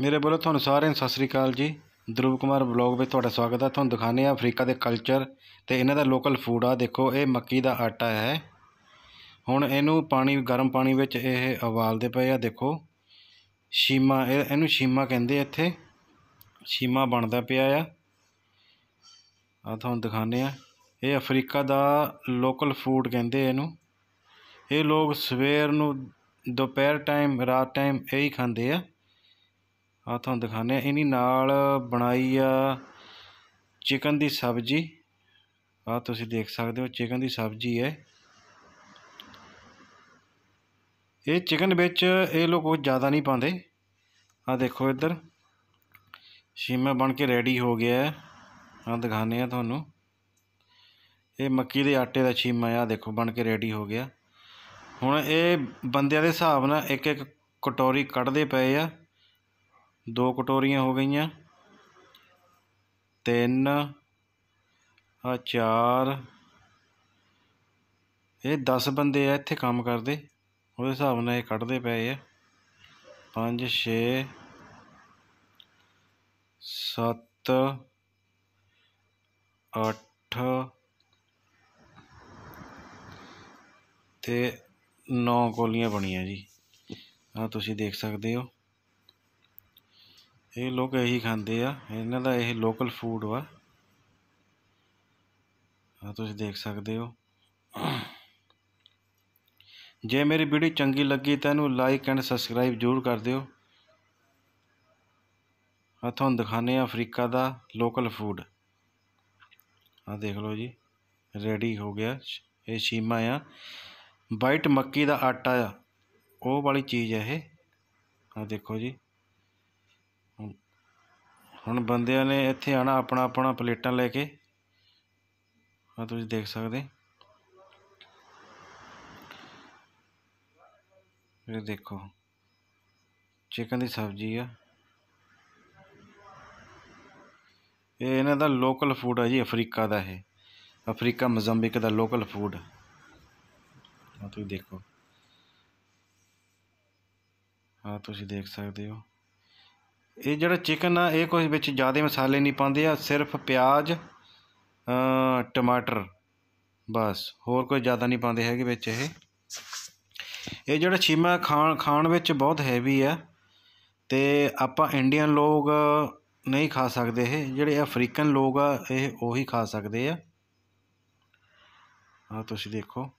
ਮੇਰੇ ਬੋਲੋ ਤੁਹਾਨੂੰ ਸਾਰਿਆਂ ਨੂੰ ਸਤਿ ਸ੍ਰੀ ਅਕਾਲ ਜੀ ਦਰੂਪ ਕੁਮਾਰ ਬਲੌਗ ਵਿੱਚ ਤੁਹਾਡਾ ਸਵਾਗਤ ਹੈ ਤੁਹਾਨੂੰ ਦਿਖਾਉਂਦੇ ਆ ਅਫਰੀਕਾ ਦੇ ਕਲਚਰ ਤੇ ਇਹਨਾਂ ਦਾ ਲੋਕਲ ਫੂਡ ਆ ਦੇਖੋ ਇਹ ਮੱਕੀ ਦਾ ਆਟਾ ਹੈ ਹੁਣ ਇਹਨੂੰ ਪਾਣੀ ਗਰਮ ਪਾਣੀ ਵਿੱਚ ਇਹ ਉਬਾਲਦੇ ਪਏ ਆ ਦੇਖੋ ਸ਼ੀਮਾ ਇਹਨੂੰ ਸ਼ੀਮਾ ਕਹਿੰਦੇ ਇੱਥੇ ਸ਼ੀਮਾ ਬਣਦਾ ਪਿਆ ਆ ਆ ਤੁਹਾਨੂੰ ਦਿਖਾਉਂਦੇ ਆ ਇਹ ਅਫਰੀਕਾ ਦਾ ਲੋਕਲ ਫੂਡ ਕਹਿੰਦੇ ਇਹਨੂੰ ਇਹ ਲੋਕ ਸਵੇਰ ਨੂੰ ਦੁਪਹਿਰ ਟਾਈਮ ਰਾਤ ਟਾਈਮ ਇਹੀ ਖਾਂਦੇ ਆ ਆ ਤੁਹਾਨੂੰ ਦਿਖਾਉਂਦੇ ਆ ਇਹਨੀ ਨਾਲ ਬਣਾਈ ਆ ਚਿਕਨ ਦੀ ਸਬਜ਼ੀ ਆ ਤੁਸੀਂ ਦੇਖ ਸਕਦੇ ਹੋ ਚਿਕਨ ਦੀ ਸਬਜ਼ੀ ਹੈ ਇਹ ਚਿਕਨ ਵਿੱਚ ਇਹ ਲੋਕ ਉਹ ਜ਼ਿਆਦਾ ਨਹੀਂ ਪਾਉਂਦੇ ਆ ਦੇਖੋ ਇੱਧਰ ਸ਼ੀਮਾ ਬਣ ਕੇ ਰੈਡੀ ਹੋ ਗਿਆ ਹੈ ਆ ਦਿਖਾਉਂਦੇ ਆ ਤੁਹਾਨੂੰ ਇਹ ਮੱਕੀ ਦੇ ਆਟੇ ਦਾ ਸ਼ੀਮਾ ਆ ਦੇਖੋ ਬਣ ਕੇ ਰੈਡੀ ਹੋ ਗਿਆ ਹੁਣ ਇਹ ਬੰਦਿਆਂ ਦੇ ਹਿਸਾਬ ਨਾਲ ਇੱਕ ਇੱਕ ਕਟੋਰੀ ਕੱਢਦੇ ਪਏ ਆ ਦੋ ਕਟੋਰੀਆਂ ਹੋ ਗਈਆਂ ਤਿੰਨ ਆ ਚਾਰ ਇਹ 10 ਬੰਦੇ ਆ ਇੱਥੇ ਕੰਮ ਕਰਦੇ ਉਹਦੇ ਹਿਸਾਬ ਨਾਲ ਇਹ ਕੱਢਦੇ ਪਏ ਆ 5 6 7 8 ਤੇ 9 ਗੋਲੀਆਂ ਬਣੀਆਂ ਜੀ ਆ ਤੁਸੀਂ ਦੇਖ ਸਕਦੇ ਹੋ ਇਹ ਲੋਕ ਇਹੀ ਖਾਂਦੇ ਆ ਇਹਨਾਂ ਦਾ ਇਹ ਲੋਕਲ ਫੂਡ ਵਾ ਆ ਤੁਸੀਂ ਦੇਖ ਸਕਦੇ ਹੋ ਜੇ ਮੇਰੀ ਵੀਡੀਓ ਚੰਗੀ ਲੱਗੀ ਤਾਂ ਇਹਨੂੰ ਲਾਈਕ ਐਂਡ ਸਬਸਕ੍ਰਾਈਬ ਜ਼ਰੂਰ ਕਰ ਦਿਓ ਆ ਤੁਹਾਨੂੰ ਦਿਖਾਣੇ ਆ ਅਫਰੀਕਾ ਦਾ ਲੋਕਲ ਫੂਡ ਆ ਦੇਖ ਲਓ ਜੀ ਰੈਡੀ ਹੋ ਗਿਆ ਇਹ ਸ਼ੀਮਾ ਆ ਵਾਈਟ ਮੱਕੀ ਦਾ ਆਟਾ ਆ ਉਹ ਵਾਲੀ ਚੀਜ਼ ਹੈ ਇਹ ਆ ਦੇਖੋ ਜੀ ਹੁਣ ਬੰਦਿਆਂ ਨੇ ਇੱਥੇ ਆਣਾ ਆਪਣਾ ਆਪਣਾ ਪਲੇਟਾਂ ਲੈ ਕੇ ਆ ਤੁਸੀਂ ਦੇਖ ਸਕਦੇ ਇਹ ਦੇਖੋ ਚਿਕਨ ਦੀ ਸਬਜ਼ੀ ਆ ਇਹ ਇਹਨਾਂ ਦਾ ਲੋਕਲ ਫੂਡ ਆ ਜੀ ਅਫਰੀਕਾ ਦਾ ਇਹ ਅਫਰੀਕਾ ਮੋਜ਼ੰਬੀਕ ਦਾ ਲੋਕਲ ਫੂਡ ਆ ਤੁਸੀਂ ਦੇਖੋ ਆ ਤੁਸੀਂ ਦੇਖ ਸਕਦੇ ਹੋ ਇਹ ਜਿਹੜਾ ਚਿਕਨ ਆ ਇਹ ਕੋਈ ਵਿੱਚ ਜ਼ਿਆਦਾ ਮਸਾਲੇ ਨਹੀਂ ਪਾਉਂਦੇ ਆ ਸਿਰਫ ਪਿਆਜ਼ ਟਮਾਟਰ ਬਸ ਹੋਰ ਕੋਈ ਜ਼ਿਆਦਾ ਨਹੀਂ ਪਾਉਂਦੇ ਹੈਗੇ ਵਿੱਚ ਇਹ ਇਹ ਜਿਹੜਾ ਛੀਮਾ ਖਾਣ ਖਾਣ ਵਿੱਚ ਬਹੁਤ ਹੈਵੀ ਆ ਤੇ ਆਪਾਂ ਇੰਡੀਅਨ ਲੋਕ ਨਹੀਂ ਖਾ ਸਕਦੇ ਇਹ ਜਿਹੜੇ ਅਫਰੀਕਨ ਲੋਕ ਆ ਇਹ ਉਹੀ ਖਾ ਸਕਦੇ ਆ ਆ ਤੁਸੀਂ ਦੇਖੋ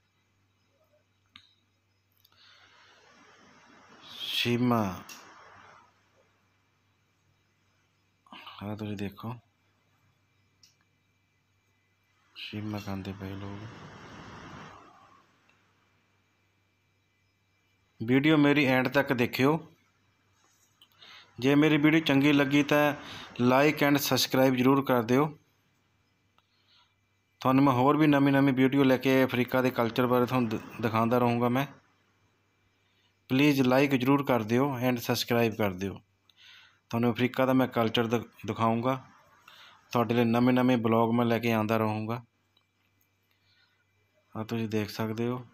ਛੀਮਾ सारा तुम देखो शिव मकानते पे लोग वीडियो मेरी एंड तक देखियो जे मेरी वीडियो चंगी लगी तो लाइक एंड सबसक्राइब जरूर कर दौ थानू मैं होर भी नवी नवी वीडियो लेके अफ्रीका के कल्चर बारे थ दिखाता रहूँगा मैं प्लीज़ लाइक जरूर कर दौ एंड सबसक्राइब कर दौ ਤੁਹਾਨੂੰ ਅਫਰੀਕਾ ਦਾ ਮੈਂ ਕਲਚਰ ਦਿਖਾਉਂਗਾ ਤੁਹਾਡੇ ਲਈ ਨਵੇਂ ਨਵੇਂ ਬਲੌਗ ਮੈਂ ਲੈ ਕੇ ਆਉਂਦਾ ਰਹੂੰਗਾ ਆ ਤੁਸੀਂ ਦੇਖ ਸਕਦੇ ਹੋ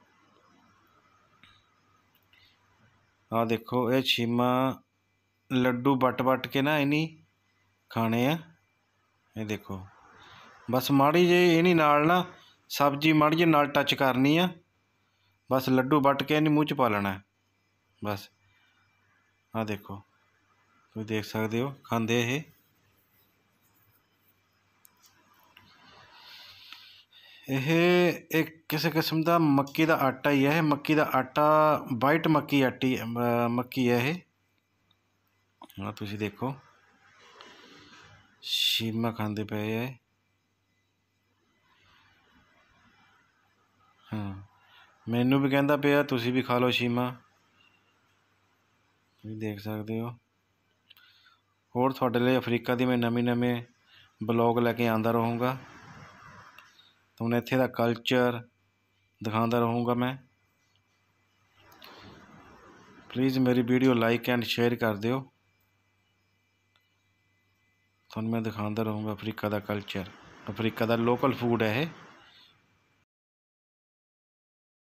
ਆ ਦੇਖੋ ਇਹ ਛੀਮਾ ਲੱਡੂ ਵੱਟ ਵੱਟ ਕੇ ਨਾ ਇਨੀ ਖਾਣੇ ਆ ਇਹ ਦੇਖੋ ਬਸ ਮਾੜੀ ਜੇ ਇਹਨੀ ਨਾਲ ਨਾ ਸਬਜੀ ਮਾੜੀ ਜੇ ਨਾਲ ਟੱਚ ਕਰਨੀ ਆ ਬਸ ਲੱਡੂ ਵੱਟ ਕੇ ਇਹਨੇ ਮੂੰਹ ਚ ਪਾ ਲੈਣਾ ਬਸ ਆ ਦੇਖੋ ਤੁਸੀਂ ਦੇਖ ਸਕਦੇ ਹੋ ਖਾਂਦੇ ਇਹ ਇਹ ਇੱਕ ਕਿਸੇ ਕਿਸਮ ਦਾ ਮੱਕੀ ਦਾ ਆਟਾ ਹੀ ਹੈ ਮੱਕੀ ਦਾ ਆਟਾ ਵਾਈਟ ਮੱਕੀ ਆਟੀ ਮੱਕੀ ਹੈ ਇਹ ਹਾਂ ਤੁਸੀਂ ਦੇਖੋ ਸ਼ੀਮਾ ਖਾਂਦੇ ਪਏ ਹੈ ਹਾਂ ਮੈਨੂੰ ਵੀ ਕਹਿੰਦਾ ਪਿਆ ਤੁਸੀਂ ਵੀ ਖਾ ਲਓ ਸ਼ੀਮਾ ਤੁਸੀਂ ਦੇਖ ਸਕਦੇ ਹੋ और थोड़े अफरीका की मैं नवी नवे बलॉग लैके आता रहूँगा हूँ इतने का कल्चर दिखाता रहूँगा मैं प्लीज़ मेरी वीडियो लाइक एंड शेयर कर दौ थ मैं दिखाता रहूँगा अफ्रीका का कल्चर अफ्रीका का लोकल फूड है ये